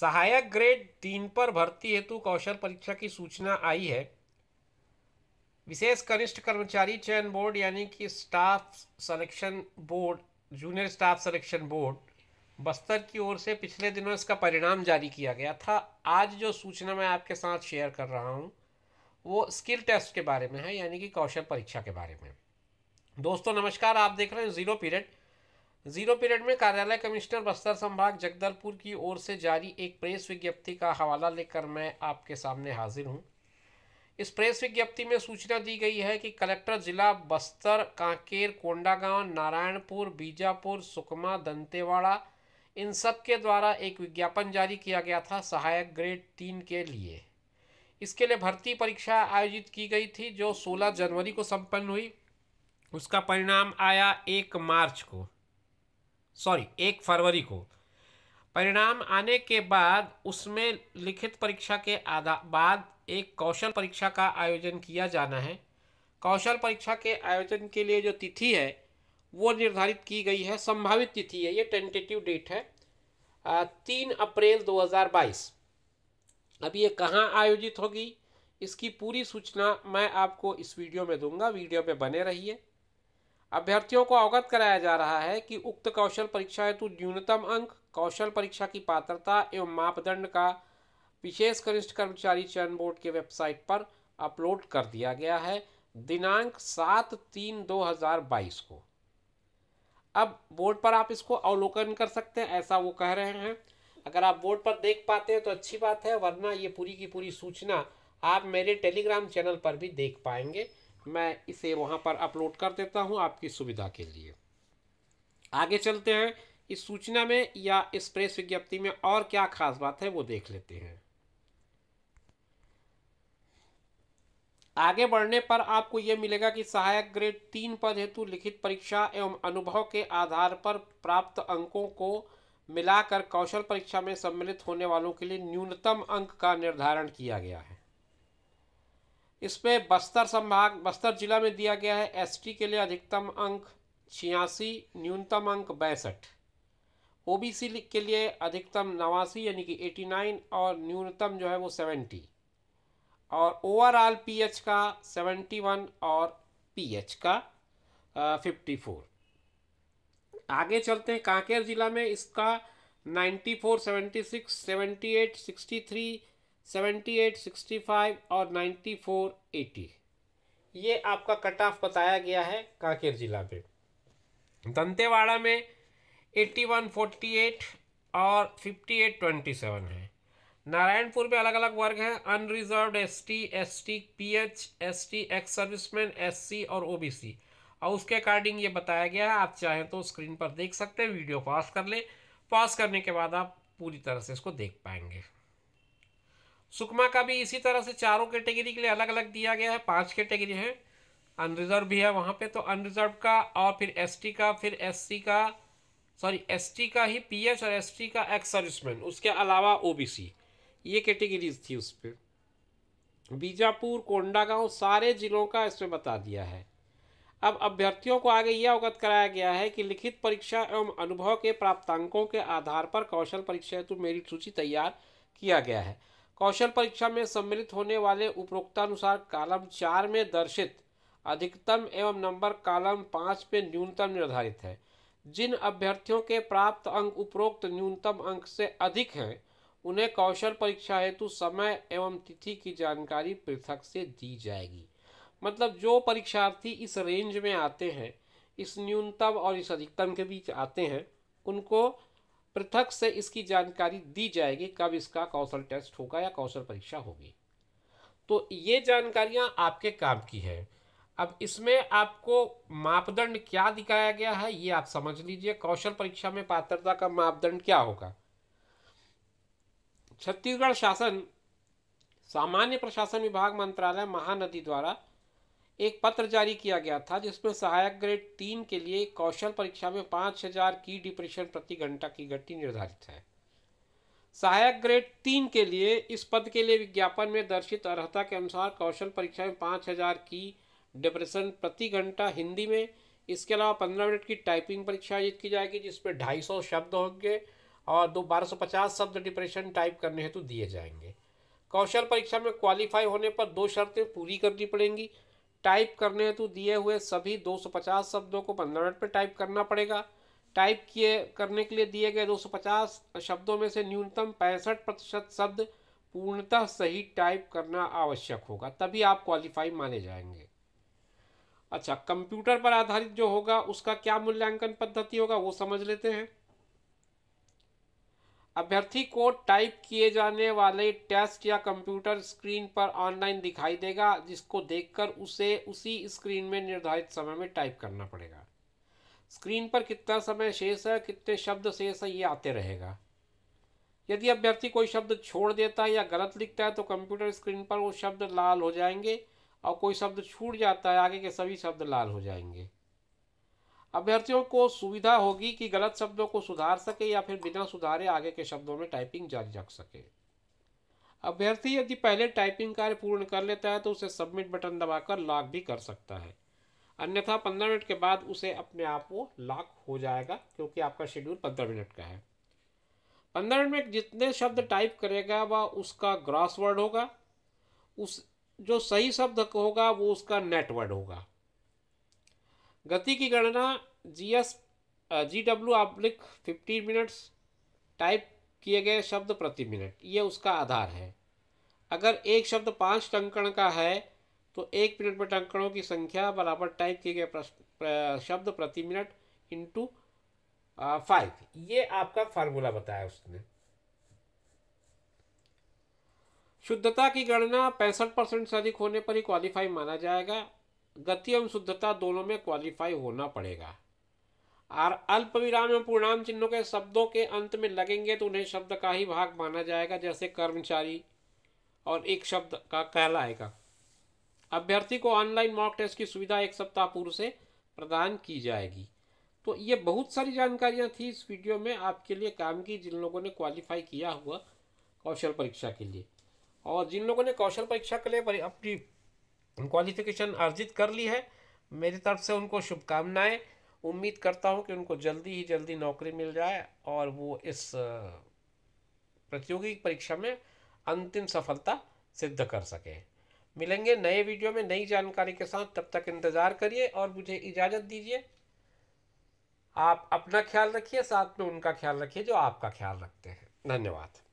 सहायक ग्रेड तीन पर भर्ती हेतु कौशल परीक्षा की सूचना आई है विशेष कनिष्ठ कर्मचारी चयन बोर्ड यानी कि staff selection board junior staff selection board Bastar की ओर से पिछले दिनों इसका परिणाम जारी किया गया था आज जो सूचना मैं आपके साथ शेयर कर रहा हूँ वो स्किल टेस्ट के बारे में है यानी कि कौशल परीक्षा के बारे में दोस्तों नमस्कार आप देख रहे हैं ज़ीरो पीरियड जीरो पीरियड में कार्यालय कमिश्नर बस्तर संभाग जगदलपुर की ओर से जारी एक प्रेस विज्ञप्ति का हवाला लेकर मैं आपके सामने हाजिर हूँ इस प्रेस विज्ञप्ति में सूचना दी गई है कि कलेक्टर जिला बस्तर कांकेर कोंडागांव नारायणपुर बीजापुर सुकमा दंतेवाड़ा इन सब के द्वारा एक विज्ञापन जारी किया गया था सहायक ग्रेड तीन के लिए इसके लिए भर्ती परीक्षा आयोजित की गई थी जो 16 जनवरी को संपन्न हुई उसका परिणाम आया एक मार्च को सॉरी एक फरवरी को परिणाम आने के बाद उसमें लिखित परीक्षा के आधा बाद एक कौशल परीक्षा का आयोजन किया जाना है कौशल परीक्षा के आयोजन के लिए जो तिथि है वो निर्धारित की गई है संभावित तिथि है ये टेंटेटिव डेट है तीन अप्रैल 2022 अब ये कहाँ आयोजित होगी इसकी पूरी सूचना मैं आपको इस वीडियो में दूंगा वीडियो में बने रहिए अभ्यर्थियों को अवगत कराया जा रहा है कि उक्त कौशल परीक्षा हेतु न्यूनतम अंक कौशल परीक्षा की पात्रता एवं मापदंड का विशेष कनिष्ठ कर्मचारी चयन बोर्ड के वेबसाइट पर अपलोड कर दिया गया है दिनांक सात तीन दो हजार बाईस को अब बोर्ड पर आप इसको अवलोकन कर सकते हैं ऐसा वो कह रहे हैं अगर आप बोर्ड पर देख पाते हैं तो अच्छी बात है वरना ये पूरी की पूरी सूचना आप मेरे टेलीग्राम चैनल पर भी देख पाएंगे मैं इसे वहाँ पर अपलोड कर देता हूँ आपकी सुविधा के लिए आगे चलते हैं इस सूचना में या इस प्रेस विज्ञप्ति में और क्या खास बात है वो देख लेते हैं आगे बढ़ने पर आपको ये मिलेगा कि सहायक ग्रेड तीन पद हेतु लिखित परीक्षा एवं अनुभव के आधार पर प्राप्त अंकों को मिलाकर कौशल परीक्षा में सम्मिलित होने वालों के लिए न्यूनतम अंक का निर्धारण किया गया है इसमें बस्तर संभाग बस्तर जिला में दिया गया है एसटी के लिए अधिकतम अंक छियासी न्यूनतम अंक बैसठ ओबीसी के लिए अधिकतम नवासी यानी कि नाइन और न्यूनतम जो है वो सेवेंटी और ओवरऑल पीएच का सेवेंटी वन और पीएच का फिफ्टी फोर आगे चलते हैं कांकेर जिला में इसका ninety four seventy six seventy eight sixty three seventy eight sixty five और नाइन्टी फोर एटी ये आपका कट ऑफ बताया गया है कांकेर जिला में दंतेवाड़ा में एट्टी वन फोर्टी एट और फिफ्टी एट ट्वेंटी सेवन है नारायणपुर में अलग अलग वर्ग हैं unreserve S T S T P H S T ex serviceman S C और ओ बी सी और उसके अकॉर्डिंग ये बताया गया है आप चाहें तो स्क्रीन पर देख सकते हैं वीडियो पॉज कर लें पॉज करने के बाद आप पूरी तरह से इसको देख पाएंगे सुकमा का भी इसी तरह से चारों कैटेगरी के लिए अलग अलग दिया गया है पांच कैटेगरी हैं अनरिजर्व भी है वहाँ पे तो अनरिजर्व का और फिर एसटी का फिर एससी का सॉरी एसटी का ही पीएच और एसटी का एक्स सर्विसमैन उसके अलावा ओबीसी ये कैटेगरीज थी उस पर बीजापुर कोंडागांव सारे जिलों का इसमें बता दिया है अब अभ्यर्थियों को आगे यह अवगत कराया गया है कि लिखित परीक्षा एवं अनुभव के प्राप्तांकों के आधार पर कौशल परीक्षा हेतु मेरिट सूची तैयार किया गया है कौशल परीक्षा में सम्मिलित होने वाले उपरोक्तानुसार कालम चार में दर्शित अधिकतम एवं नंबर कालम पाँच में न्यूनतम निर्धारित है जिन अभ्यर्थियों के प्राप्त अंक उपरोक्त न्यूनतम अंक से अधिक हैं उन्हें कौशल परीक्षा हेतु समय एवं तिथि की जानकारी पृथक से दी जाएगी मतलब जो परीक्षार्थी इस रेंज में आते हैं इस न्यूनतम और इस अधिकतम के बीच आते हैं उनको पृथक से इसकी जानकारी दी जाएगी कब इसका कौशल टेस्ट होगा या कौशल परीक्षा होगी तो ये जानकारियां आपके काम की है अब इसमें आपको मापदंड क्या दिखाया गया है ये आप समझ लीजिए कौशल परीक्षा में पात्रता का मापदंड क्या होगा छत्तीसगढ़ शासन सामान्य प्रशासन विभाग मंत्रालय महानदी द्वारा एक पत्र जारी किया गया था जिसमें सहायक ग्रेड तीन के लिए कौशल परीक्षा में पाँच हजार की डिप्रेशन प्रति घंटा की गति निर्धारित है सहायक ग्रेड तीन के लिए इस पद के लिए विज्ञापन में दर्शित अर्हता के अनुसार कौशल परीक्षा में पाँच हजार की डिप्रेशन प्रति घंटा हिंदी में इसके अलावा पंद्रह मिनट की टाइपिंग परीक्षा आयोजित की जाएगी जिसमें ढाई सौ शब्द होंगे और दो बारह सौ पचास शब्द डिप्रेशन टाइप करने हेतु दिए जाएंगे कौशल परीक्षा में क्वालिफाई होने पर दो शर्तें पूरी करनी पड़ेंगी टाइप करने हेतु तो दिए हुए सभी 250 शब्दों को 15 मिनट पर टाइप करना पड़ेगा टाइप किए करने के लिए दिए गए 250 शब्दों में से न्यूनतम पैंसठ प्रतिशत शब्द पूर्णतः सही टाइप करना आवश्यक होगा तभी आप क्वालिफाई माने जाएंगे अच्छा कंप्यूटर पर आधारित जो होगा उसका क्या मूल्यांकन पद्धति होगा वो समझ लेते हैं अभ्यर्थी को टाइप किए जाने वाले टेस्ट या कंप्यूटर स्क्रीन पर ऑनलाइन दिखाई देगा जिसको देखकर उसे उसी स्क्रीन में निर्धारित समय में टाइप करना पड़ेगा स्क्रीन पर कितना समय शेष है कितने शब्द शेष है ये आते रहेगा यदि अभ्यर्थी कोई शब्द छोड़ देता है या गलत लिखता है तो कंप्यूटर स्क्रीन पर वो शब्द लाल हो जाएंगे और कोई शब्द छूट जाता है आगे के सभी शब्द लाल हो जाएंगे अभ्यर्थियों को सुविधा होगी कि गलत शब्दों को सुधार सके या फिर बिना सुधारे आगे के शब्दों में टाइपिंग जारी रख सके अभ्यर्थी यदि पहले टाइपिंग कार्य पूर्ण कर लेता है तो उसे सबमिट बटन दबाकर लॉक भी कर सकता है अन्यथा पंद्रह मिनट के बाद उसे अपने आप वो लॉक हो जाएगा क्योंकि आपका शेड्यूल पंद्रह मिनट का है पंद्रह मिनट में जितने शब्द टाइप करेगा वह उसका ग्रॉस वर्ड होगा उस जो सही शब्द होगा वो उसका नेटवर्ड होगा गति की गणना G S G W oblique fifteen minutes type किए गए शब्द प्रति मिनट ये उसका आधार है अगर एक शब्द पाँच टंकण का है तो एक मिनट में टंकणों की संख्या बराबर टाइप किए गए शब्द प्रति मिनट इंटू फाइव ये आपका फार्मूला बताया उसने शुद्धता की गणना पैंसठ परसेंट से अधिक होने पर ही क्वालिफाई माना जाएगा गति एवं शुद्धता दोनों में क्वालिफाई होना पड़ेगा और अल्प विराम एवं पूर्णाम चिन्हों के शब्दों के अंत में लगेंगे तो उन्हें शब्द का ही भाग माना जाएगा जैसे कर्मचारी और एक शब्द का कहलाएगा अभ्यर्थी को ऑनलाइन मॉक टेस्ट की सुविधा एक सप्ताह पूर्व से प्रदान की जाएगी तो ये बहुत सारी जानकारियाँ थी इस वीडियो में आपके लिए काम की जिन लोगों ने क्वालिफाई किया हुआ कौशल परीक्षा के लिए और जिन लोगों ने कौशल परीक्षा के लिए अपनी क्वालिफिकेशन अर्जित कर ली है मेरी तरफ से उनको शुभकामनाएं उम्मीद करता हूं कि उनको जल्दी ही जल्दी नौकरी मिल जाए और वो इस प्रतियोगी परीक्षा में अंतिम सफलता सिद्ध कर सकें मिलेंगे नए वीडियो में नई जानकारी के साथ तब तक इंतज़ार करिए और मुझे इजाज़त दीजिए आप अपना ख्याल रखिए साथ में उनका ख्याल रखिए जो आपका ख्याल रखते हैं धन्यवाद